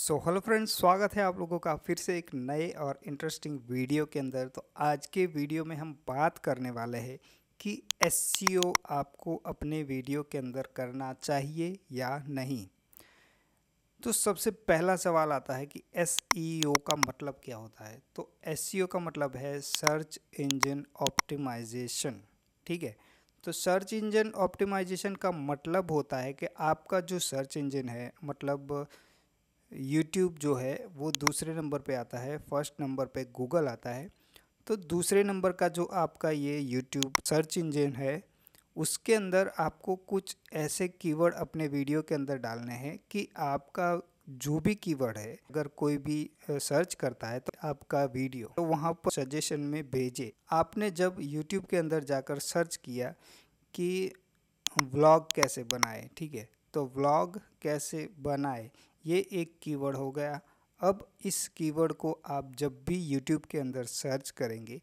So hello friends स्वागत है आप लोगों का फिर से एक नए और इंटरेस्टिंग वीडियो के अंदर तो आज के वीडियो में हम बात करने वाले हैं कि एस आपको अपने वीडियो के अंदर करना चाहिए या नहीं तो सबसे पहला सवाल आता है कि एस e का मतलब क्या होता है तो एस e का मतलब है सर्च इंजन ऑप्टिमाइजेशन ठीक है तो सर्च इंजन ऑप्टिमाइजेशन का मतलब होता है कि आपका जो सर्च इंजन है मतलब यूट्यूब जो है वो दूसरे नंबर पे आता है फर्स्ट नंबर पे गूगल आता है तो दूसरे नंबर का जो आपका ये यूट्यूब सर्च इंजन है उसके अंदर आपको कुछ ऐसे कीवर्ड अपने वीडियो के अंदर डालने हैं कि आपका जो भी कीवर्ड है अगर कोई भी सर्च करता है तो आपका वीडियो तो वहाँ पर सजेशन में भेजे आपने जब यूट्यूब के अंदर जाकर सर्च किया कि व्लॉग कैसे बनाए ठीक है तो व्लॉग कैसे बनाए ये एक कीवर्ड हो गया अब इस कीवर्ड को आप जब भी यूट्यूब के अंदर सर्च करेंगे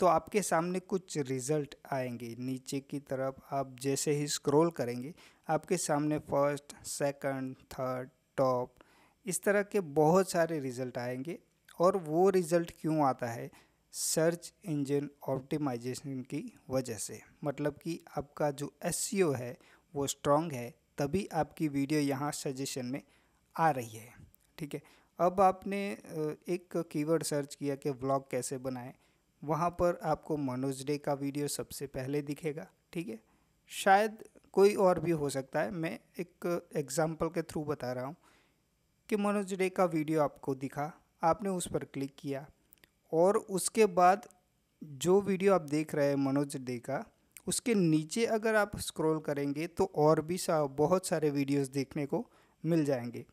तो आपके सामने कुछ रिज़ल्ट आएंगे नीचे की तरफ आप जैसे ही स्क्रॉल करेंगे आपके सामने फर्स्ट सेकंड, थर्ड टॉप इस तरह के बहुत सारे रिज़ल्ट आएंगे और वो रिज़ल्ट क्यों आता है सर्च इंजन ऑप्टिमाइजेशन की वजह से मतलब कि आपका जो एस e है वो स्ट्रॉन्ग है तभी आपकी वीडियो यहाँ सजेशन में आ रही है ठीक है अब आपने एक कीवर्ड सर्च किया कि व्लॉग कैसे बनाएं वहाँ पर आपको मनोज डे का वीडियो सबसे पहले दिखेगा ठीक है शायद कोई और भी हो सकता है मैं एक एग्ज़ाम्पल के थ्रू बता रहा हूँ कि मनोज डे का वीडियो आपको दिखा आपने उस पर क्लिक किया और उसके बाद जो वीडियो आप देख रहे हैं मनोज डे का उसके नीचे अगर आप स्क्रॉल करेंगे तो और भी सा बहुत सारे वीडियोस देखने को मिल जाएंगे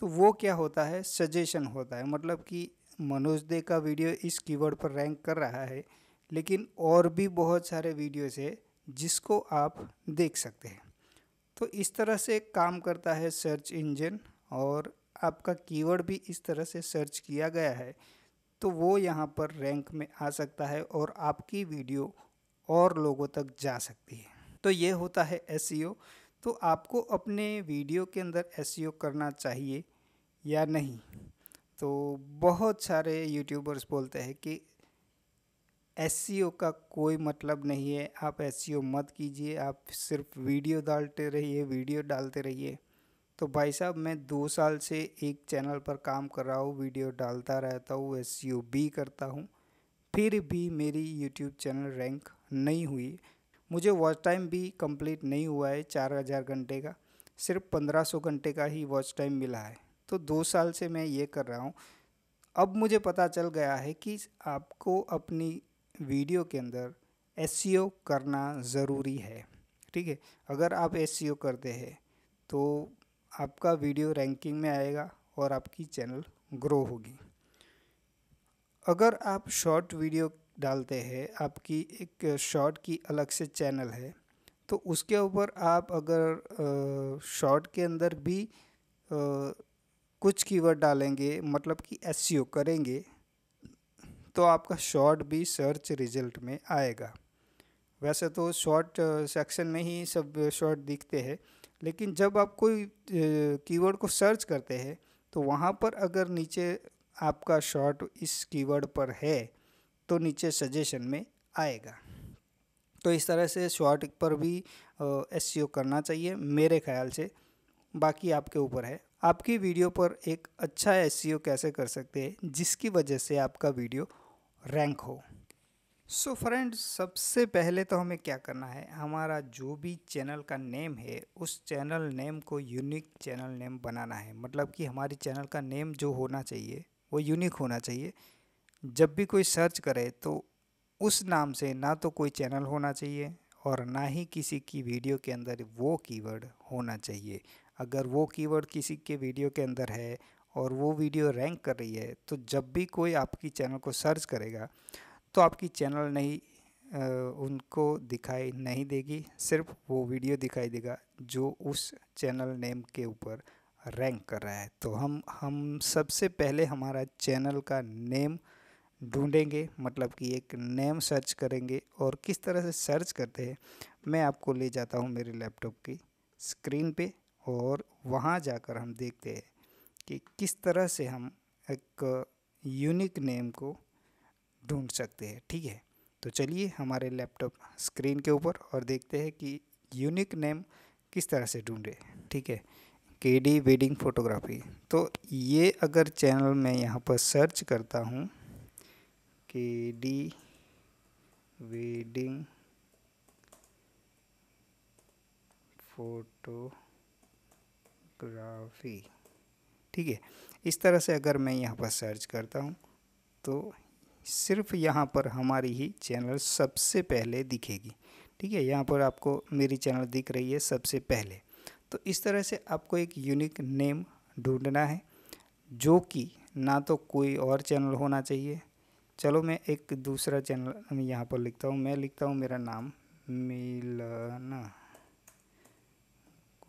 तो वो क्या होता है सजेशन होता है मतलब कि मनोज दे का वीडियो इस कीवर्ड पर रैंक कर रहा है लेकिन और भी बहुत सारे वीडियोस है जिसको आप देख सकते हैं तो इस तरह से काम करता है सर्च इंजन और आपका कीवर्ड भी इस तरह से सर्च किया गया है तो वो यहाँ पर रैंक में आ सकता है और आपकी वीडियो और लोगों तक जा सकती है तो ये होता है एस तो आपको अपने वीडियो के अंदर एस e करना चाहिए या नहीं तो बहुत सारे यूट्यूबर्स बोलते हैं कि एस e का कोई मतलब नहीं है आप एस e मत कीजिए आप सिर्फ वीडियो डालते रहिए वीडियो डालते रहिए तो भाई साहब मैं दो साल से एक चैनल पर काम कर रहा हूँ वीडियो डालता रहता हूँ एस भी करता हूँ फिर भी मेरी यूट्यूब चैनल रैंक नहीं हुई मुझे वॉच टाइम भी कंप्लीट नहीं हुआ है चार हज़ार घंटे का सिर्फ पंद्रह सौ घंटे का ही वॉच टाइम मिला है तो दो साल से मैं ये कर रहा हूँ अब मुझे पता चल गया है कि आपको अपनी वीडियो के अंदर एस e करना ज़रूरी है ठीक है अगर आप एस e करते हैं तो आपका वीडियो रैंकिंग में आएगा और आपकी चैनल ग्रो होगी अगर आप शॉर्ट वीडियो डालते हैं आपकी एक शॉर्ट की अलग से चैनल है तो उसके ऊपर आप अगर शॉर्ट के अंदर भी आ, कुछ कीवर्ड डालेंगे मतलब कि एस करेंगे तो आपका शॉर्ट भी सर्च रिजल्ट में आएगा वैसे तो शॉर्ट सेक्शन में ही सब शॉर्ट दिखते हैं लेकिन जब आप कोई कीवर्ड को सर्च करते हैं तो वहाँ पर अगर नीचे आपका शॉर्ट इस कीवर्ड पर है तो नीचे सजेशन में आएगा तो इस तरह से शॉर्ट पर भी एस e करना चाहिए मेरे ख्याल से बाकी आपके ऊपर है आपकी वीडियो पर एक अच्छा एस e कैसे कर सकते हैं जिसकी वजह से आपका वीडियो रैंक हो सो so फ्रेंड्स सबसे पहले तो हमें क्या करना है हमारा जो भी चैनल का नेम है उस चैनल नेम को यूनिक चैनल नेम बनाना है मतलब कि हमारी चैनल का नेम जो होना चाहिए वो यूनिक होना चाहिए जब भी कोई सर्च करे तो उस नाम से ना तो कोई चैनल होना चाहिए और ना ही किसी की वीडियो के अंदर वो कीवर्ड होना चाहिए अगर वो कीवर्ड किसी के वीडियो के अंदर है और वो वीडियो रैंक कर रही है तो जब भी कोई आपकी चैनल को सर्च करेगा तो आपकी चैनल नहीं आ, उनको दिखाई नहीं देगी सिर्फ वो वीडियो दिखाई देगा जो उस चैनल नेम के ऊपर रैंक कर रहा है तो हम हम सबसे पहले हमारा चैनल का नेम ढूंढेंगे मतलब कि एक नेम सर्च करेंगे और किस तरह से सर्च करते हैं मैं आपको ले जाता हूँ मेरे लैपटॉप की स्क्रीन पे और वहाँ जाकर हम देखते हैं कि किस तरह से हम एक यूनिक नेम को ढूंढ सकते हैं ठीक है तो चलिए हमारे लैपटॉप स्क्रीन के ऊपर और देखते हैं कि यूनिक नेम किस तरह से ढूंढे ठीक है के डी वेडिंग फोटोग्राफी तो ये अगर चैनल में यहाँ पर सर्च करता हूँ के डी वेडिंग फोटोग्राफी ठीक है इस तरह से अगर मैं यहाँ पर सर्च करता हूँ तो सिर्फ यहाँ पर हमारी ही चैनल सबसे पहले दिखेगी ठीक है यहाँ पर आपको मेरी चैनल दिख रही है सबसे पहले तो इस तरह से आपको एक यूनिक नेम ढूंढना है जो कि ना तो कोई और चैनल होना चाहिए चलो मैं एक दूसरा चैनल यहाँ पर लिखता हूँ मैं लिखता हूँ मेरा नाम मिलना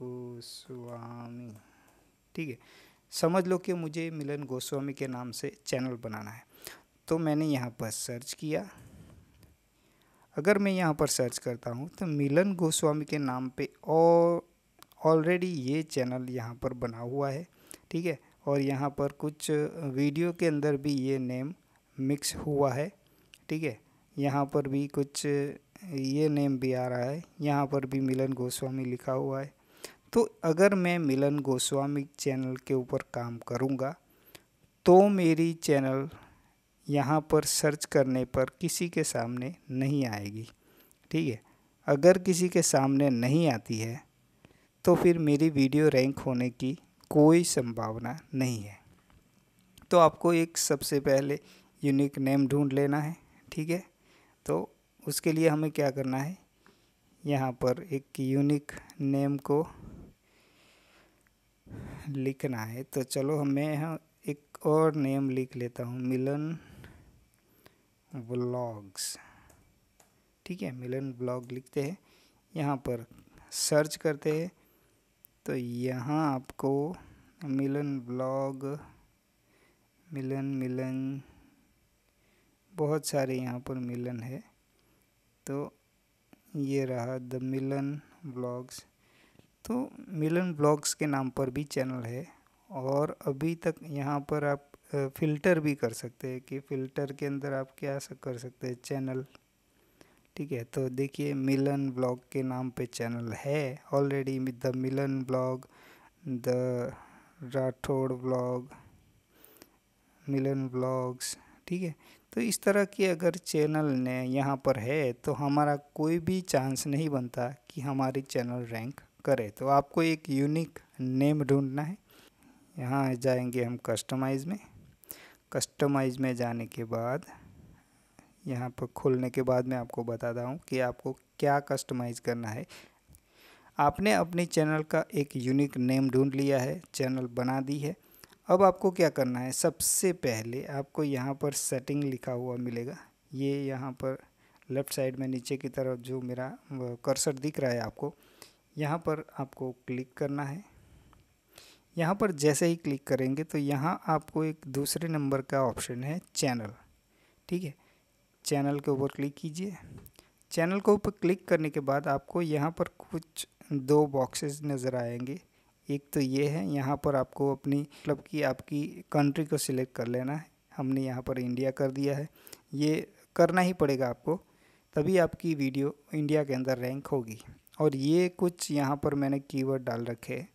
गोस्वामी ठीक है समझ लो कि मुझे मिलन गोस्वामी के नाम से चैनल बनाना है तो मैंने यहाँ पर सर्च किया अगर मैं यहाँ पर सर्च करता हूँ तो मिलन गोस्वामी के नाम पे और ऑलरेडी ये चैनल यहाँ पर बना हुआ है ठीक है और यहाँ पर कुछ वीडियो के अंदर भी ये नेम मिक्स हुआ है ठीक है यहाँ पर भी कुछ ये नेम भी आ रहा है यहाँ पर भी मिलन गोस्वामी लिखा हुआ है तो अगर मैं मिलन गोस्वामी चैनल के ऊपर काम करूँगा तो मेरी चैनल यहाँ पर सर्च करने पर किसी के सामने नहीं आएगी ठीक है अगर किसी के सामने नहीं आती है तो फिर मेरी वीडियो रैंक होने की कोई संभावना नहीं है तो आपको एक सबसे पहले यूनिक नेम ढूंढ लेना है ठीक है तो उसके लिए हमें क्या करना है यहाँ पर एक यूनिक नेम को लिखना है तो चलो मैं यहाँ एक और नेम लिख लेता हूँ मिलन व्लॉग्स ठीक है मिलन ब्लॉग लिखते हैं यहाँ पर सर्च करते हैं तो यहाँ आपको मिलन ब्लॉग मिलन मिलन बहुत सारे यहाँ पर मिलन है तो ये रहा द मिलन ब्लॉग्स तो मिलन ब्लॉग्स के नाम पर भी चैनल है और अभी तक यहाँ पर आप फ़िल्टर भी कर सकते हैं कि फ़िल्टर के अंदर आप क्या कर सकते हैं चैनल ठीक है तो देखिए मिलन ब्लॉग के नाम पे चैनल है already the Milan blog the Rathore blog Milan blogs ठीक है तो इस तरह की अगर चैनल ने यहाँ पर है तो हमारा कोई भी चांस नहीं बनता कि हमारी चैनल रैंक करे तो आपको एक यूनिक नेम ढूंढना है यहाँ जाएंगे हम कस्टमाइज में कस्टमाइज में जाने के बाद यहाँ पर खोलने के बाद मैं आपको बताता हूँ कि आपको क्या कस्टमाइज़ करना है आपने अपनी चैनल का एक यूनिक नेम ढूंढ लिया है चैनल बना दी है अब आपको क्या करना है सबसे पहले आपको यहाँ पर सेटिंग लिखा हुआ मिलेगा ये यहाँ पर लेफ़्ट साइड में नीचे की तरफ जो मेरा कर्सर दिख रहा है आपको यहाँ पर आपको क्लिक करना है यहाँ पर जैसे ही क्लिक करेंगे तो यहाँ आपको एक दूसरे नंबर का ऑप्शन है चैनल ठीक है चैनल के ऊपर क्लिक कीजिए चैनल के ऊपर क्लिक करने के बाद आपको यहाँ पर कुछ दो बॉक्सेस नज़र आएंगे एक तो ये है यहाँ पर आपको अपनी मतलब कि आपकी कंट्री को सिलेक्ट कर लेना है हमने यहाँ पर इंडिया कर दिया है ये करना ही पड़ेगा आपको तभी आपकी वीडियो इंडिया के अंदर रैंक होगी और ये कुछ यहाँ पर मैंने कीवर्ड डाल रखे हैं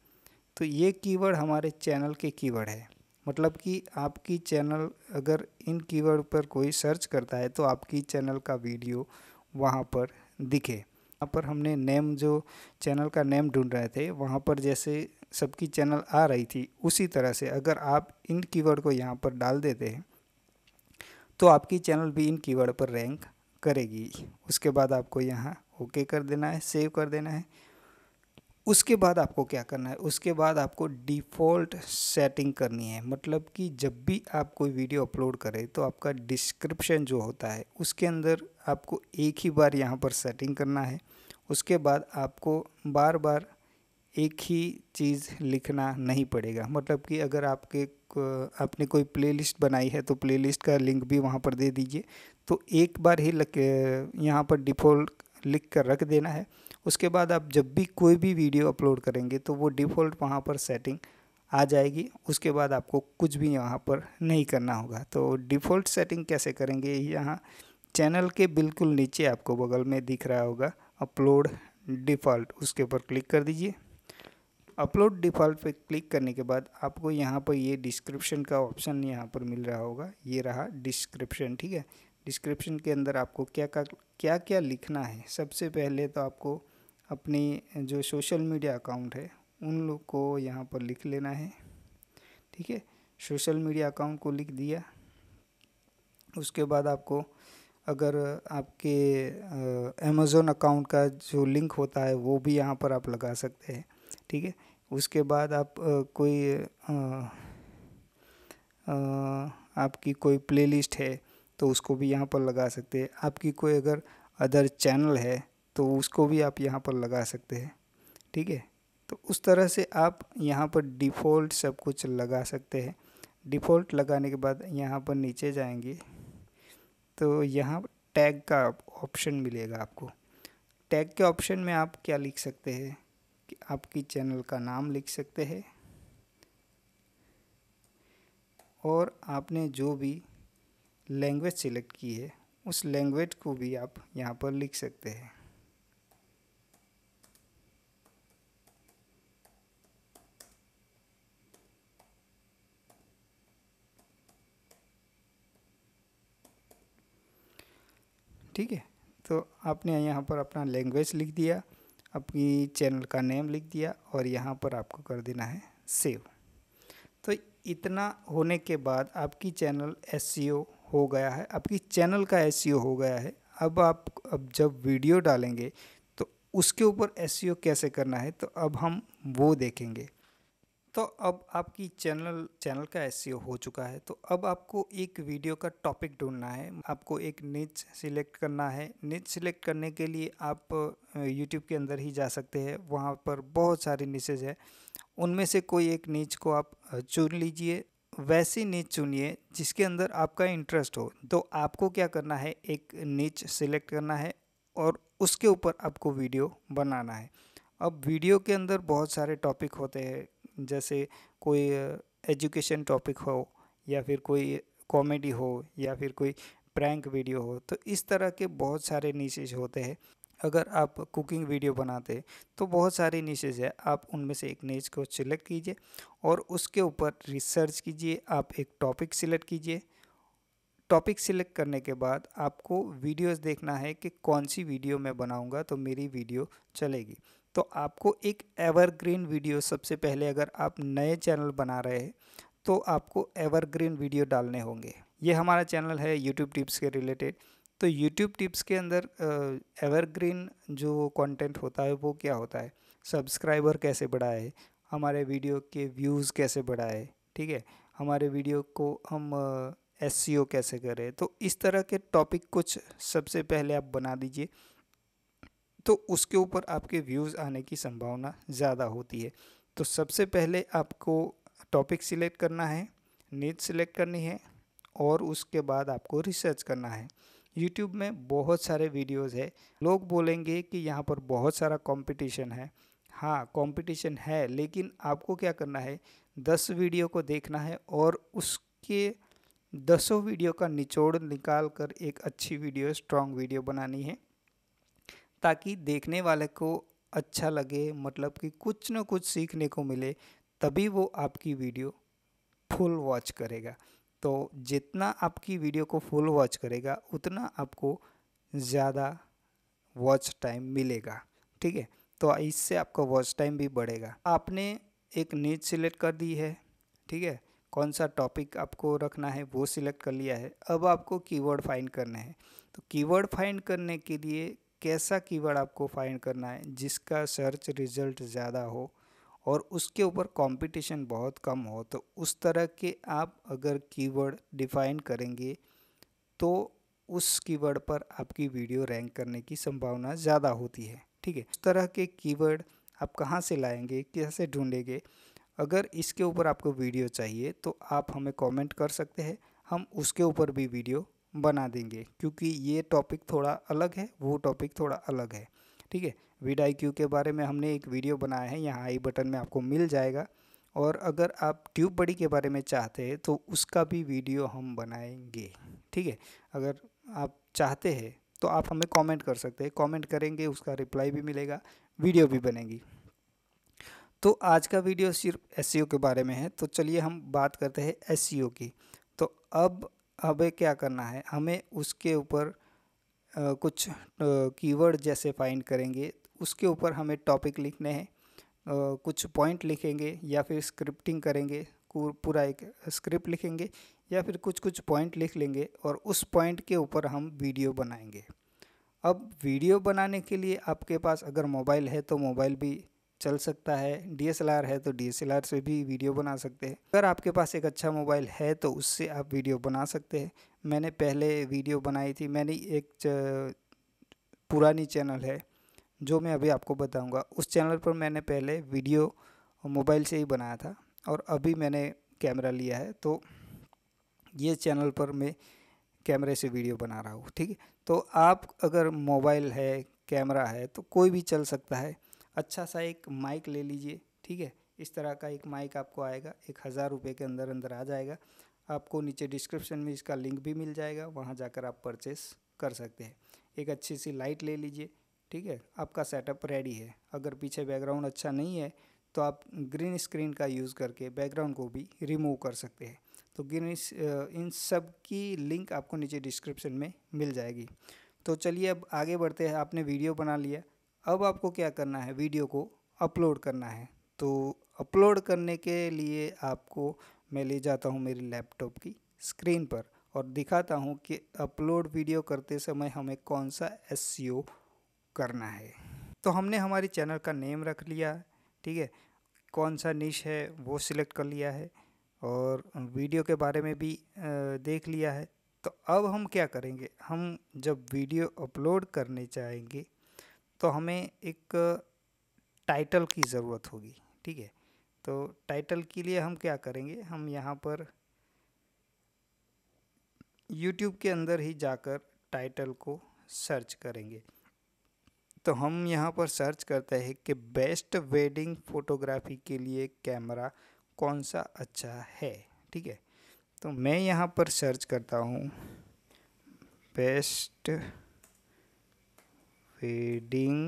तो ये कीवर्ड हमारे चैनल के कीवर्ड है मतलब कि आपकी चैनल अगर इन कीवर्ड पर कोई सर्च करता है तो आपकी चैनल का वीडियो वहाँ पर दिखे यहाँ पर हमने नेम जो चैनल का नेम ढूंढ रहे थे वहाँ पर जैसे सबकी चैनल आ रही थी उसी तरह से अगर आप इन कीवर्ड को यहाँ पर डाल देते हैं तो आपकी चैनल भी इन कीवर्ड पर रैंक करेगी उसके बाद आपको यहाँ ओके कर देना है सेव कर देना है उसके बाद आपको क्या करना है उसके बाद आपको डिफ़ॉल्ट सेटिंग करनी है मतलब कि जब भी आप कोई वीडियो अपलोड करें तो आपका डिस्क्रिप्शन जो होता है उसके अंदर आपको एक ही बार यहाँ पर सेटिंग करना है उसके बाद आपको बार बार एक ही चीज़ लिखना नहीं पड़ेगा मतलब कि अगर आपके आपने कोई प्लेलिस्ट बनाई है तो प्लेलिस्ट का लिंक भी वहाँ पर दे दीजिए तो एक बार ही यहाँ पर डिफ़ॉल्ट लिख कर रख देना है उसके बाद आप जब भी कोई भी वीडियो अपलोड करेंगे तो वो डिफ़ॉल्ट वहाँ पर सेटिंग आ जाएगी उसके बाद आपको कुछ भी यहाँ पर नहीं करना होगा तो डिफ़ॉल्ट सेटिंग कैसे करेंगे यहाँ चैनल के बिल्कुल नीचे आपको बगल में दिख रहा होगा अपलोड डिफ़ॉल्ट उसके ऊपर क्लिक कर दीजिए अपलोड डिफ़ॉल्ट पे क्लिक करने के बाद आपको यहाँ पर ये डिस्क्रिप्शन का ऑप्शन यहाँ पर मिल रहा होगा ये रहा डिस्क्रिप्शन ठीक है डिस्क्रिप्शन के अंदर आपको क्या क्या क्या क्या लिखना है सबसे पहले तो आपको अपनी जो सोशल मीडिया अकाउंट है उन लोग को यहाँ पर लिख लेना है ठीक है सोशल मीडिया अकाउंट को लिख दिया उसके बाद आपको अगर आपके अमेज़ोन अकाउंट का जो लिंक होता है वो भी यहाँ पर आप लगा सकते हैं ठीक है उसके बाद आप कोई आपकी कोई प्लेलिस्ट है तो उसको भी यहाँ पर लगा सकते हैं आपकी कोई अगर अदर चैनल है तो उसको भी आप यहाँ पर लगा सकते हैं ठीक है तो उस तरह से आप यहाँ पर डिफ़ॉल्ट सब कुछ लगा सकते हैं डिफ़ॉल्ट लगाने के बाद यहाँ पर नीचे जाएंगे तो यहाँ टैग का ऑप्शन मिलेगा आपको टैग के ऑप्शन में आप क्या लिख सकते हैं आपकी चैनल का नाम लिख सकते हैं और आपने जो भी लैंग्वेज सिलेक्ट की है उस लैंग्वेज को भी आप यहाँ पर लिख सकते हैं ठीक है तो आपने यहाँ पर अपना लैंग्वेज लिख दिया आपकी चैनल का नेम लिख दिया और यहाँ पर आपको कर देना है सेव तो इतना होने के बाद आपकी चैनल एस e हो गया है आपकी चैनल का एस e हो गया है अब आप अब जब वीडियो डालेंगे तो उसके ऊपर एस e कैसे करना है तो अब हम वो देखेंगे तो अब आपकी चैनल चैनल का एस e हो चुका है तो अब आपको एक वीडियो का टॉपिक ढूंढना है आपको एक निच सिलेक्ट करना है निच सिलेक्ट करने के लिए आप यूट्यूब के अंदर ही जा सकते हैं वहाँ पर बहुत सारी नीचेज है उनमें से कोई एक नीच को आप चुन लीजिए वैसी नीच चुनिए जिसके अंदर आपका इंटरेस्ट हो तो आपको क्या करना है एक नीच सिलेक्ट करना है और उसके ऊपर आपको वीडियो बनाना है अब वीडियो के अंदर बहुत सारे टॉपिक होते हैं जैसे कोई एजुकेशन टॉपिक हो या फिर कोई कॉमेडी हो या फिर कोई प्रैंक वीडियो हो तो इस तरह के बहुत सारे नीचेज होते हैं अगर आप कुकिंग वीडियो बनाते हैं तो बहुत सारे नीचेज है आप उनमें से एक नीच को सिलेक्ट कीजिए और उसके ऊपर रिसर्च कीजिए आप एक टॉपिक सिलेक्ट कीजिए टॉपिक सिलेक्ट करने के बाद आपको वीडियोस देखना है कि कौन सी वीडियो मैं बनाऊंगा तो मेरी वीडियो चलेगी तो आपको एक एवरग्रीन वीडियो सबसे पहले अगर आप नए चैनल बना रहे हैं तो आपको एवरग्रीन वीडियो डालने होंगे ये हमारा चैनल है यूट्यूब टिप्स के रिलेटेड तो यूट्यूब टिप्स के अंदर एवरग्रीन जो कंटेंट होता है वो क्या होता है सब्सक्राइबर कैसे बढ़ाए हमारे वीडियो के व्यूज़ कैसे बढ़ाए ठीक है हमारे वीडियो को हम एस e कैसे करें तो इस तरह के टॉपिक कुछ सबसे पहले आप बना दीजिए तो उसके ऊपर आपके व्यूज़ आने की संभावना ज़्यादा होती है तो सबसे पहले आपको टॉपिक सिलेक्ट करना है नीट सिलेक्ट करनी है और उसके बाद आपको रिसर्च करना है यूट्यूब में बहुत सारे वीडियोस है लोग बोलेंगे कि यहाँ पर बहुत सारा कंपटीशन है हाँ कंपटीशन है लेकिन आपको क्या करना है दस वीडियो को देखना है और उसके दसों वीडियो का निचोड़ निकाल कर एक अच्छी वीडियो स्ट्रॉन्ग वीडियो बनानी है ताकि देखने वाले को अच्छा लगे मतलब कि कुछ ना कुछ सीखने को मिले तभी वो आपकी वीडियो फुल वॉच करेगा तो जितना आपकी वीडियो को फुल वॉच करेगा उतना आपको ज़्यादा वॉच टाइम मिलेगा ठीक है तो इससे आपका वॉच टाइम भी बढ़ेगा आपने एक नीच सिलेक्ट कर दी है ठीक है कौन सा टॉपिक आपको रखना है वो सिलेक्ट कर लिया है अब आपको कीवर्ड फाइंड करना है तो कीवर्ड फाइंड करने के लिए कैसा कीवर्ड आपको फाइंड करना है जिसका सर्च रिजल्ट ज़्यादा हो और उसके ऊपर कंपटीशन बहुत कम हो तो उस तरह के आप अगर कीवर्ड डिफाइन करेंगे तो उस कीवर्ड पर आपकी वीडियो रैंक करने की संभावना ज़्यादा होती है ठीक है उस तरह के कीवर्ड आप कहाँ से लाएंगे कैसे ढूंढेंगे अगर इसके ऊपर आपको वीडियो चाहिए तो आप हमें कमेंट कर सकते हैं हम उसके ऊपर भी वीडियो बना देंगे क्योंकि ये टॉपिक थोड़ा अलग है वो टॉपिक थोड़ा अलग है ठीक है विड आई क्यू के बारे में हमने एक वीडियो बनाया है यहाँ आई बटन में आपको मिल जाएगा और अगर आप ट्यूब बड़ी के बारे में चाहते हैं तो उसका भी वीडियो हम बनाएंगे ठीक है अगर आप चाहते हैं तो आप हमें कमेंट कर सकते हैं कमेंट करेंगे उसका रिप्लाई भी मिलेगा वीडियो भी बनेगी तो आज का वीडियो सिर्फ एस e के बारे में है तो चलिए हम बात करते हैं एस e की तो अब हमें क्या करना है हमें उसके ऊपर कुछ कीवर्ड जैसे फाइंड करेंगे उसके ऊपर हमें टॉपिक लिखने हैं कुछ पॉइंट लिखेंगे या फिर स्क्रिप्टिंग करेंगे पूरा एक स्क्रिप्ट लिखेंगे या फिर कुछ कुछ पॉइंट लिख लेंगे और उस पॉइंट के ऊपर हम वीडियो बनाएंगे अब वीडियो बनाने के लिए आपके पास अगर मोबाइल है तो मोबाइल भी चल सकता है डीएसएलआर है तो डीएसएलआर से भी वीडियो बना सकते हैं अगर आपके पास एक अच्छा मोबाइल है तो उससे आप वीडियो बना सकते हैं मैंने पहले वीडियो बनाई थी मैंने एक पुरानी चैनल है जो मैं अभी आपको बताऊंगा उस चैनल पर मैंने पहले वीडियो मोबाइल से ही बनाया था और अभी मैंने कैमरा लिया है तो ये चैनल पर मैं कैमरे से वीडियो बना रहा हूँ ठीक है तो आप अगर मोबाइल है कैमरा है तो कोई भी चल सकता है अच्छा सा एक माइक ले लीजिए ठीक है इस तरह का एक माइक आपको आएगा एक हज़ार रुपये के अंदर अंदर आ जाएगा आपको नीचे डिस्क्रिप्शन में इसका लिंक भी मिल जाएगा वहाँ जाकर आप परचेस कर सकते हैं एक अच्छी सी लाइट ले लीजिए ठीक है आपका सेटअप रेडी है अगर पीछे बैकग्राउंड अच्छा नहीं है तो आप ग्रीन स्क्रीन का यूज़ करके बैकग्राउंड को भी रिमूव कर सकते हैं तो ग्रीन इन सब की लिंक आपको नीचे डिस्क्रिप्शन में मिल जाएगी तो चलिए अब आगे बढ़ते हैं आपने वीडियो बना लिया अब आपको क्या करना है वीडियो को अपलोड करना है तो अपलोड करने के लिए आपको मैं ले जाता हूँ मेरी लैपटॉप की स्क्रीन पर और दिखाता हूँ कि अपलोड वीडियो करते समय हमें कौन सा एस e करना है तो हमने हमारे चैनल का नेम रख लिया ठीक है कौन सा निश है वो सिलेक्ट कर लिया है और वीडियो के बारे में भी देख लिया है तो अब हम क्या करेंगे हम जब वीडियो अपलोड करने जाएंगे तो हमें एक टाइटल की ज़रूरत होगी ठीक है तो टाइटल के लिए हम क्या करेंगे हम यहाँ पर YouTube के अंदर ही जाकर टाइटल को सर्च करेंगे तो हम यहाँ पर सर्च करते हैं कि बेस्ट वेडिंग फ़ोटोग्राफी के लिए कैमरा कौन सा अच्छा है ठीक है तो मैं यहाँ पर सर्च करता हूँ बेस्ट वेडिंग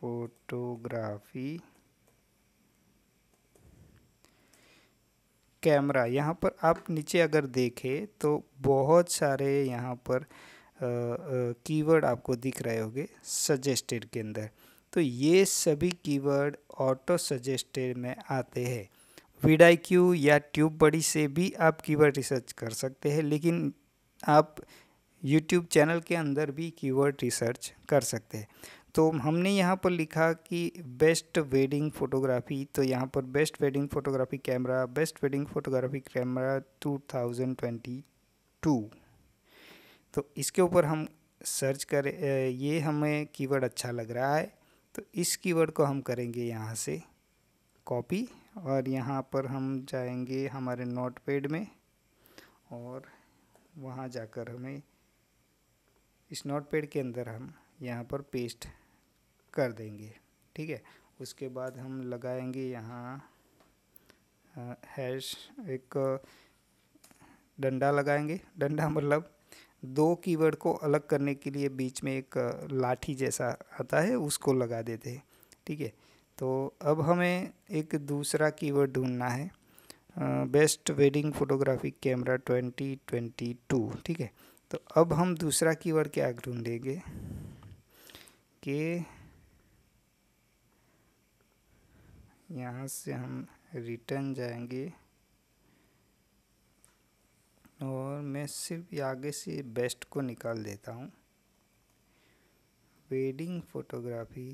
फोटोग्राफी कैमरा यहाँ पर आप नीचे अगर देखें तो बहुत सारे यहाँ पर कीवर्ड आपको दिख रहे होंगे सजेस्टेड के अंदर तो ये सभी कीवर्ड ऑटो सजेस्टेड में आते हैं विडाई क्यू या ट्यूब बड़ी से भी आप कीवर्ड रिसर्च कर सकते हैं लेकिन आप यूट्यूब चैनल के अंदर भी कीवर्ड रिसर्च कर सकते हैं तो हमने यहाँ पर लिखा कि बेस्ट वेडिंग फ़ोटोग्राफी तो यहाँ पर best wedding photography camera best wedding photography camera 2022 तो इसके ऊपर हम सर्च करें ये हमें कीवर्ड अच्छा लग रहा है तो इस कीवर्ड को हम करेंगे यहाँ से कॉपी और यहाँ पर हम जाएंगे हमारे नोट में और वहाँ जाकर हमें इस नोट पैड के अंदर हम यहाँ पर पेस्ट कर देंगे ठीक है उसके बाद हम लगाएंगे यहाँ हैश एक डंडा लगाएंगे डंडा मतलब दो कीवर्ड को अलग करने के लिए बीच में एक लाठी जैसा आता है उसको लगा देते हैं ठीक है तो अब हमें एक दूसरा कीवर्ड ढूंढना है बेस्ट वेडिंग फोटोग्राफी कैमरा 2022 ठीक है तो अब हम दूसरा कीवर्ड क्या ढूंढेंगे कि यहाँ से हम रिटर्न जाएंगे और मैं सिर्फ आगे से बेस्ट को निकाल देता हूँ वेडिंग फोटोग्राफी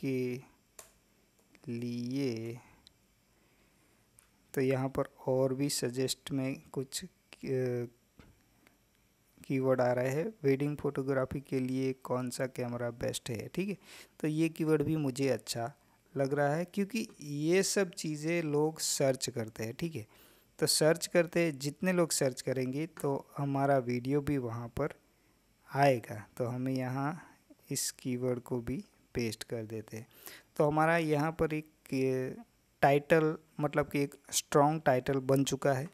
के लिए तो यहाँ पर और भी सजेस्ट में कुछ कीवर्ड आ रहा है वेडिंग फोटोग्राफी के लिए कौन सा कैमरा बेस्ट है ठीक है तो ये कीवर्ड भी मुझे अच्छा लग रहा है क्योंकि ये सब चीज़ें लोग सर्च करते हैं ठीक है तो सर्च करते हैं जितने लोग सर्च करेंगे तो हमारा वीडियो भी वहाँ पर आएगा तो हम यहाँ इस कीवर्ड को भी पेस्ट कर देते हैं तो हमारा यहाँ पर एक टाइटल मतलब कि एक स्ट्रॉन्ग टाइटल बन चुका है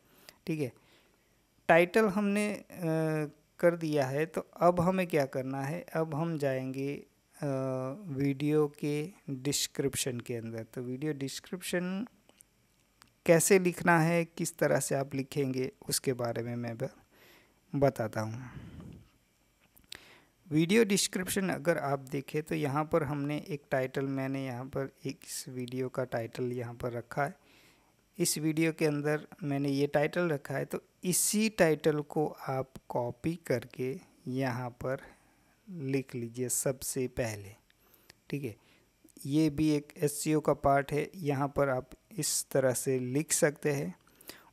ठीक है टाइटल हमने आ, कर दिया है तो अब हमें क्या करना है अब हम जाएंगे आ, वीडियो के डिस्क्रिप्शन के अंदर तो वीडियो डिस्क्रिप्शन कैसे लिखना है किस तरह से आप लिखेंगे उसके बारे में मैं बताता हूँ वीडियो डिस्क्रिप्शन अगर आप देखें तो यहाँ पर हमने एक टाइटल मैंने यहाँ पर एक इस वीडियो का टाइटल यहाँ पर रखा है इस वीडियो के अंदर मैंने ये टाइटल रखा है तो इसी टाइटल को आप कॉपी करके यहाँ पर लिख लीजिए सबसे पहले ठीक है ये भी एक एस e का पार्ट है यहाँ पर आप इस तरह से लिख सकते हैं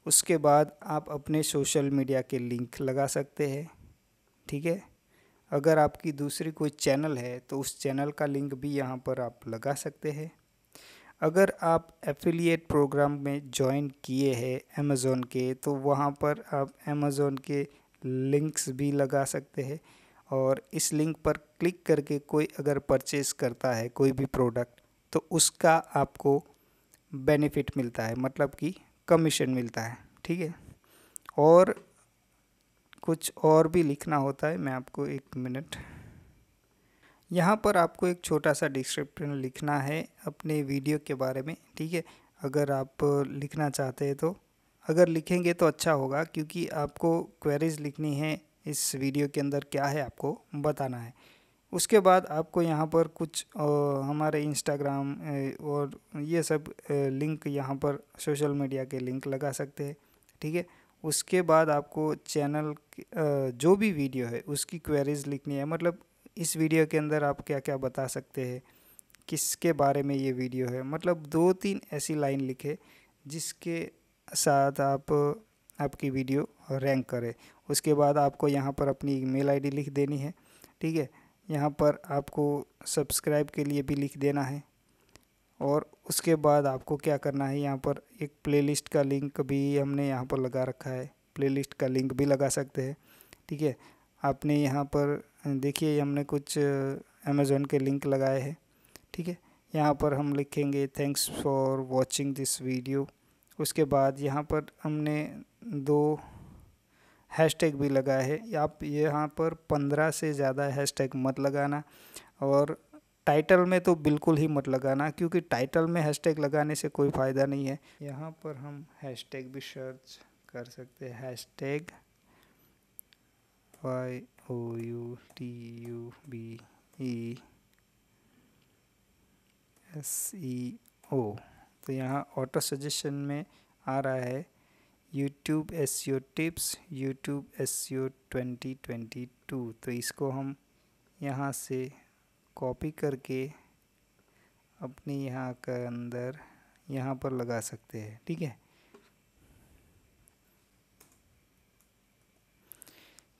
उसके बाद आप अपने सोशल मीडिया के लिंक लगा सकते हैं ठीक है अगर आपकी दूसरी कोई चैनल है तो उस चैनल का लिंक भी यहाँ पर आप लगा सकते हैं अगर आप एफिलिएट प्रोग्राम में ज्वाइन किए हैं अमेज़ोन के तो वहाँ पर आप अमेज़ोन के लिंक्स भी लगा सकते हैं और इस लिंक पर क्लिक करके कोई अगर परचेस करता है कोई भी प्रोडक्ट तो उसका आपको बेनिफिट मिलता है मतलब कि कमीशन मिलता है ठीक है और कुछ और भी लिखना होता है मैं आपको एक मिनट यहाँ पर आपको एक छोटा सा डिस्क्रिप्शन लिखना है अपने वीडियो के बारे में ठीक है अगर आप लिखना चाहते हैं तो अगर लिखेंगे तो अच्छा होगा क्योंकि आपको क्वेरीज लिखनी है इस वीडियो के अंदर क्या है आपको बताना है उसके बाद आपको यहाँ पर कुछ हमारे इंस्टाग्राम और ये सब लिंक यहाँ पर सोशल मीडिया के लिंक लगा सकते हैं ठीक है उसके बाद आपको चैनल जो भी वीडियो है उसकी क्वेरीज लिखनी है मतलब इस वीडियो के अंदर आप क्या क्या बता सकते हैं किसके बारे में ये वीडियो है मतलब दो तीन ऐसी लाइन लिखे जिसके साथ आप आपकी वीडियो रैंक करें उसके बाद आपको यहाँ पर अपनी ईमेल आईडी लिख देनी है ठीक है यहाँ पर आपको सब्सक्राइब के लिए भी लिख देना है और उसके बाद आपको क्या करना है यहाँ पर एक प्लेलिस्ट का लिंक भी हमने यहाँ पर लगा रखा है प्लेलिस्ट का लिंक भी लगा सकते हैं ठीक है आपने यहाँ पर देखिए हमने कुछ अमेज़ोन के लिंक लगाए हैं ठीक है यहाँ पर हम लिखेंगे thanks for watching this video उसके बाद यहाँ पर हमने दो हैशटैग भी लगाए हैं आप यहाँ पर पंद्रह से ज़्यादा हैशटैग मत लगाना और टाइटल में तो बिल्कुल ही मत लगाना क्योंकि टाइटल में हैशटैग लगाने से कोई फ़ायदा नहीं है यहाँ पर हम हैशटैग भी सर्च कर सकते हैं hash tag Y O U T U B E S E O तो यहाँ ऑटो सजेशन में आ रहा है YouTube S tips YouTube S twenty twenty two तो इसको हम यहाँ से कॉपी करके अपने यहाँ का अंदर यहाँ पर लगा सकते हैं ठीक है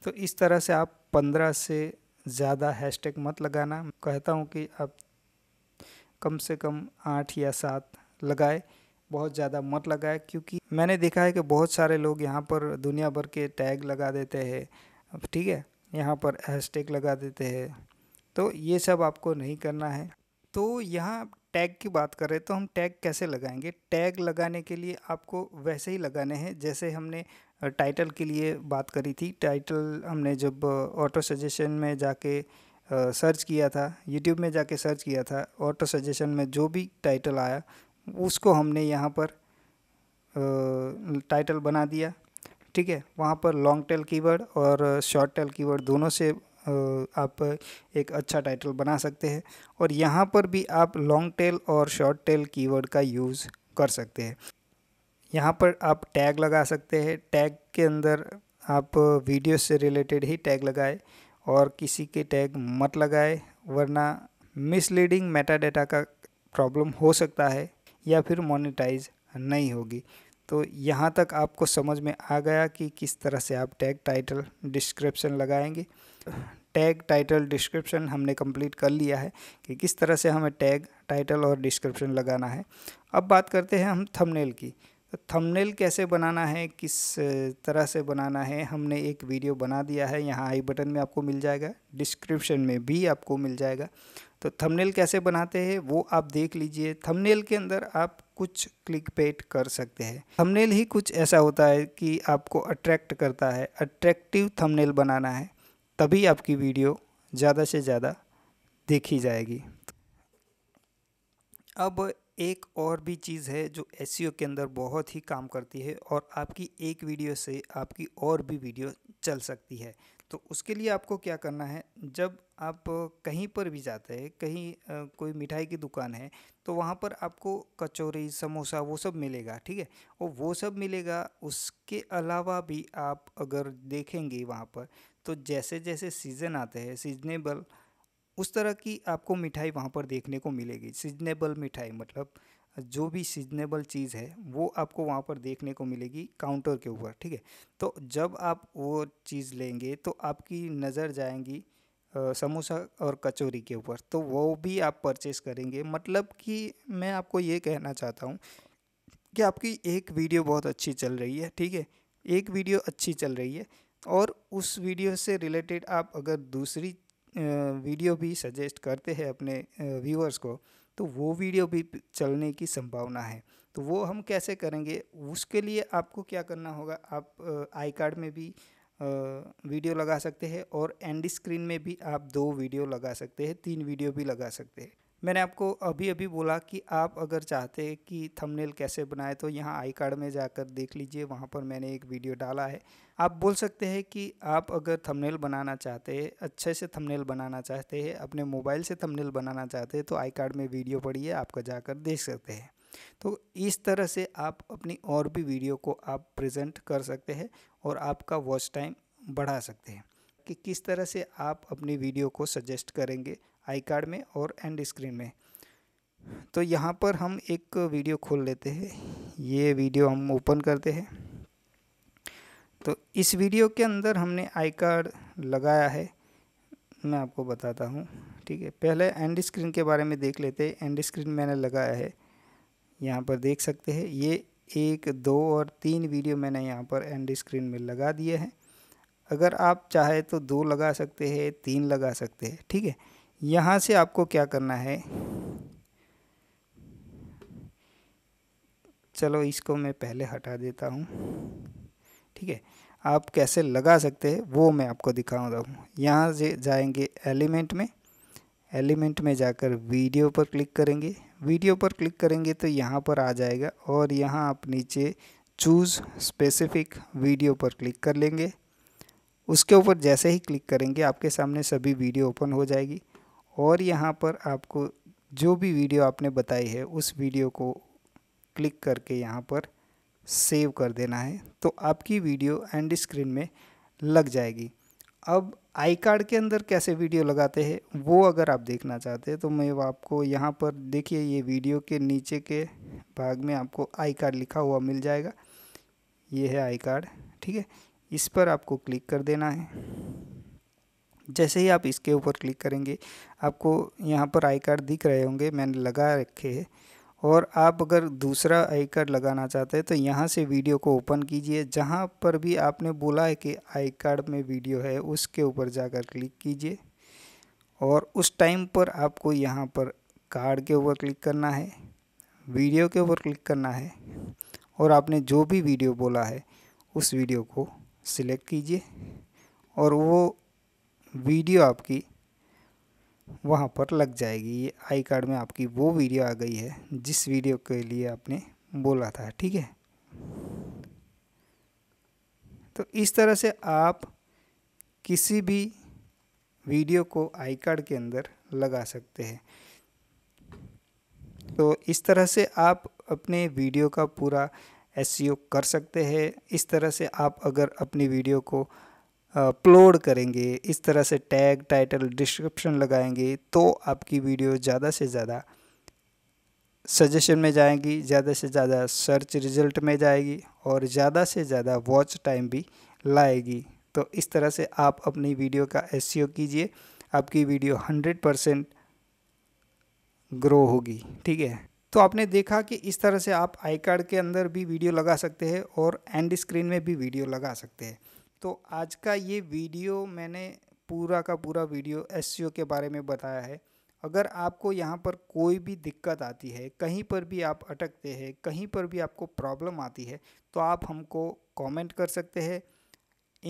तो इस तरह से आप पंद्रह से ज़्यादा हैशटैग मत लगाना कहता हूँ कि आप कम से कम आठ या सात लगाए बहुत ज़्यादा मत लगाए क्योंकि मैंने देखा है कि बहुत सारे लोग यहाँ पर दुनिया भर के टैग लगा देते हैं ठीक है यहाँ पर हैशटैग लगा देते हैं तो ये सब आपको नहीं करना है तो यहाँ टैग की बात करें तो हम टैग कैसे लगाएंगे टैग लगाने के लिए आपको वैसे ही लगाने हैं जैसे हमने टाइटल के लिए बात करी थी टाइटल हमने जब ऑटो सजेशन में जाके सर्च किया था यूट्यूब में जाके सर्च किया था ऑटो सजेशन में जो भी टाइटल आया उसको हमने यहाँ पर टाइटल बना दिया ठीक है वहाँ पर लॉन्ग टेल कीवर्ड और शॉर्ट टेल कीवर्ड दोनों से आप एक अच्छा टाइटल बना सकते हैं और यहाँ पर भी आप लॉन्ग टेल और शॉर्ट टेल कीवर्ड का यूज़ कर सकते हैं यहाँ पर आप टैग लगा सकते हैं टैग के अंदर आप वीडियो से रिलेटेड ही टैग लगाए और किसी के टैग मत लगाए वरना मिसलीडिंग मेटा डेटा का प्रॉब्लम हो सकता है या फिर मोनिटाइज नहीं होगी तो यहाँ तक आपको समझ में आ गया कि किस तरह से आप टैग टाइटल डिस्क्रिप्शन लगाएंगे टैग टाइटल डिस्क्रिप्शन हमने कंप्लीट कर लिया है कि किस तरह से हमें टैग टाइटल और डिस्क्रिप्शन लगाना है अब बात करते हैं हम थंबनेल की तो थंबनेल कैसे बनाना है किस तरह से बनाना है हमने एक वीडियो बना दिया है यहाँ आई बटन में आपको मिल जाएगा डिस्क्रिप्शन में भी आपको मिल जाएगा तो थंबनेल कैसे बनाते हैं वो आप देख लीजिए थंबनेल के अंदर आप कुछ क्लिक पेट कर सकते हैं थंबनेल ही कुछ ऐसा होता है कि आपको अट्रैक्ट करता है अट्रैक्टिव थंबनेल बनाना है तभी आपकी वीडियो ज़्यादा से ज़्यादा देखी जाएगी अब एक और भी चीज़ है जो एस e के अंदर बहुत ही काम करती है और आपकी एक वीडियो से आपकी और भी वीडियो चल सकती है तो उसके लिए आपको क्या करना है जब आप कहीं पर भी जाते हैं कहीं कोई मिठाई की दुकान है तो वहाँ पर आपको कचौरी समोसा वो सब मिलेगा ठीक है और वो सब मिलेगा उसके अलावा भी आप अगर देखेंगे वहाँ पर तो जैसे जैसे सीज़न आते हैं सीजनेबल उस तरह की आपको मिठाई वहाँ पर देखने को मिलेगी सीजनेबल मिठाई मतलब जो भी सीजनेबल चीज़ है वो आपको वहाँ पर देखने को मिलेगी काउंटर के ऊपर ठीक है तो जब आप वो चीज़ लेंगे तो आपकी नज़र जाएंगी समोसा और कचौरी के ऊपर तो वो भी आप परचेस करेंगे मतलब कि मैं आपको ये कहना चाहता हूँ कि आपकी एक वीडियो बहुत अच्छी चल रही है ठीक है एक वीडियो अच्छी चल रही है और उस वीडियो से रिलेटेड आप अगर दूसरी वीडियो भी सजेस्ट करते हैं अपने व्यूअर्स को तो वो वीडियो भी चलने की संभावना है तो वो हम कैसे करेंगे उसके लिए आपको क्या करना होगा आप आई कार्ड में भी वीडियो लगा सकते हैं और एंड स्क्रीन में भी आप दो वीडियो लगा सकते हैं तीन वीडियो भी लगा सकते हैं मैंने आपको अभी अभी बोला कि आप अगर चाहते हैं कि थंबनेल कैसे बनाए तो यहाँ आई कार्ड में जाकर देख लीजिए वहाँ पर मैंने एक वीडियो डाला है आप बोल सकते हैं कि आप अगर थंबनेल बनाना चाहते हैं अच्छे से थंबनेल बनाना चाहते हैं अपने मोबाइल से थंबनेल बनाना चाहते हैं तो आई कार्ड में वीडियो पड़ी है आपका जाकर देख सकते हैं तो इस तरह से आप अपनी और भी वीडियो को आप प्रजेंट कर सकते हैं और आपका वॉच टाइम बढ़ा सकते हैं कि किस तरह से आप अपनी वीडियो को सजेस्ट करेंगे आई कार्ड में और एंड स्क्रीन में तो यहाँ पर हम एक वीडियो खोल लेते हैं ये वीडियो हम ओपन करते हैं तो इस वीडियो के अंदर हमने आई कार्ड लगाया है मैं आपको बताता हूँ ठीक है पहले एंड स्क्रीन के बारे में देख लेते हैं एंड स्क्रीन मैंने लगाया है यहाँ पर देख सकते हैं ये एक दो और तीन वीडियो मैंने यहाँ पर एंड स्क्रीन में लगा दिए हैं अगर आप चाहे तो दो लगा सकते हैं तीन लगा सकते हैं ठीक है थीके? यहाँ से आपको क्या करना है चलो इसको मैं पहले हटा देता हूँ ठीक है आप कैसे लगा सकते हैं वो मैं आपको दिखाऊंगा हूँ यहाँ से जाएंगे एलिमेंट में एलिमेंट में जाकर वीडियो पर क्लिक करेंगे वीडियो पर क्लिक करेंगे तो यहाँ पर आ जाएगा और यहाँ आप नीचे चूज़ स्पेसिफिक वीडियो पर क्लिक कर लेंगे उसके ऊपर जैसे ही क्लिक करेंगे आपके सामने सभी वीडियो ओपन हो जाएगी और यहाँ पर आपको जो भी वीडियो आपने बताई है उस वीडियो को क्लिक करके यहाँ पर सेव कर देना है तो आपकी वीडियो एंड स्क्रीन में लग जाएगी अब आई कार्ड के अंदर कैसे वीडियो लगाते हैं वो अगर आप देखना चाहते हैं तो मैं आपको यहाँ पर देखिए ये वीडियो के नीचे के भाग में आपको आई कार्ड लिखा हुआ मिल जाएगा ये है आई कार्ड ठीक है इस पर आपको क्लिक कर देना है जैसे ही आप इसके ऊपर क्लिक करेंगे आपको यहाँ पर आई कार्ड दिख रहे होंगे मैंने लगा रखे हैं और आप अगर दूसरा आई कार्ड लगाना चाहते हैं तो यहाँ से वीडियो को ओपन कीजिए जहाँ पर भी आपने बोला है कि आई कार्ड में वीडियो है उसके ऊपर जाकर क्लिक कीजिए और उस टाइम पर आपको यहाँ पर कार्ड के ऊपर क्लिक करना है वीडियो के ऊपर क्लिक करना है और आपने जो भी वीडियो बोला है उस वीडियो को सिलेक्ट कीजिए और वो वीडियो आपकी वहाँ पर लग जाएगी ये आई कार्ड में आपकी वो वीडियो आ गई है जिस वीडियो के लिए आपने बोला था ठीक है तो इस तरह से आप किसी भी वीडियो को आई कार्ड के अंदर लगा सकते हैं तो इस तरह से आप अपने वीडियो का पूरा एस e कर सकते हैं इस तरह से आप अगर अपनी वीडियो को अपलोड करेंगे इस तरह से टैग टाइटल डिस्क्रिप्शन लगाएंगे तो आपकी वीडियो ज़्यादा से ज़्यादा सजेशन में जाएंगी ज़्यादा से ज़्यादा सर्च रिजल्ट में जाएगी और ज़्यादा से ज़्यादा वॉच टाइम भी लाएगी तो इस तरह से आप अपनी वीडियो का एस e कीजिए आपकी वीडियो हंड्रेड परसेंट ग्रो होगी ठीक है तो आपने देखा कि इस तरह से आप आई कार्ड के अंदर भी वीडियो लगा सकते हैं और एंड स्क्रीन में भी वीडियो लगा सकते हैं तो आज का ये वीडियो मैंने पूरा का पूरा वीडियो एस e के बारे में बताया है अगर आपको यहाँ पर कोई भी दिक्कत आती है कहीं पर भी आप अटकते हैं कहीं पर भी आपको प्रॉब्लम आती है तो आप हमको कमेंट कर सकते हैं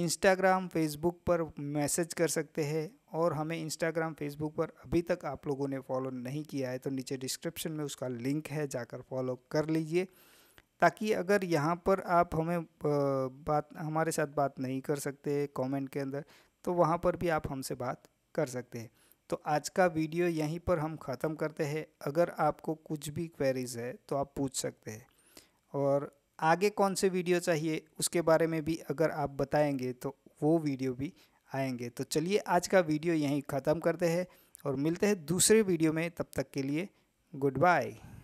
इंस्टाग्राम फेसबुक पर मैसेज कर सकते हैं और हमें इंस्टाग्राम फेसबुक पर अभी तक आप लोगों ने फॉलो नहीं किया है तो नीचे डिस्क्रिप्शन में उसका लिंक है जाकर फॉलो कर लीजिए ताकि अगर यहाँ पर आप हमें बात हमारे साथ बात नहीं कर सकते कमेंट के अंदर तो वहाँ पर भी आप हमसे बात कर सकते हैं तो आज का वीडियो यहीं पर हम ख़त्म करते हैं अगर आपको कुछ भी क्वेरीज है तो आप पूछ सकते हैं और आगे कौन से वीडियो चाहिए उसके बारे में भी अगर आप बताएंगे तो वो वीडियो भी आएंगे तो चलिए आज का वीडियो यहीं ख़त्म करते हैं और मिलते हैं दूसरे वीडियो में तब तक के लिए गुड बाय